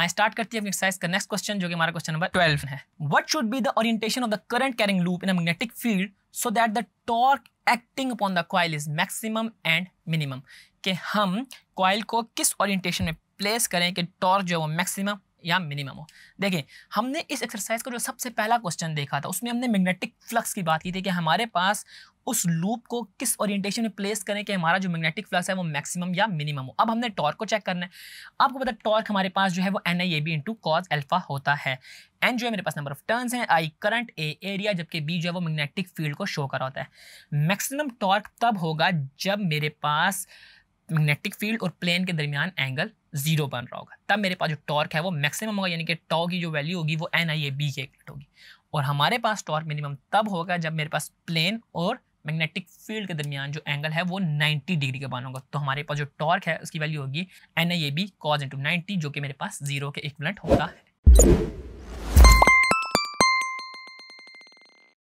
I start करती है exercise का नेक्स्ट क्वेश्चन जो कि हमारा क्वेश्चन नंबर ट्वेल्व है what should be the orientation of the current carrying loop in magnetic field so that the torque acting upon the coil is maximum and minimum कि हम coil को किस orientation में place करें कि torque जो है वो मैक्सिमम या मिनिमम हो देखिए हमने इस एक्सरसाइज का जो सबसे पहला क्वेश्चन देखा था उसमें हमने मैग्नेटिक फ्लक्स की बात की थी कि हमारे पास उस लूप को किस ओरिएंटेशन में प्लेस करें कि हमारा जो मैग्नेटिक फ्लक्स है वो मैक्सिमम या मिनिमम हो अब हमने टॉर्क को चेक करना है आपको पता है टॉर्क हमारे पास जो है वो N I A B into cos alpha होता है एन जो है मेरे पास नंबर ऑफ टर्न्स हैं आई करंट ए एरिया जबकि बी जो है वो मैग्नेटिक फील्ड को शो करा होता है मैक्सिमम टॉर्क तब होगा जब मेरे पास मैग्नेटिक फील्ड और प्लेन के दरमियान एंगल जीरो बन रहा होगा तब मेरे पास जो टॉर्क है वो मैक्सिमम होगा यानी कि टॉ की जो वैल्यू होगी वो एन आई ए बी के होगी और हमारे पास टॉर्क मिनिमम तब होगा जब मेरे पास प्लेन और मैग्नेटिक फील्ड के दरमियान जो एंगल है वो 90 डिग्री के बना होगा तो हमारे पास जो टॉर्क है उसकी वैल्यू होगी N I A B cos into जो कि मेरे पास जीरो के इक्वलेंट होता है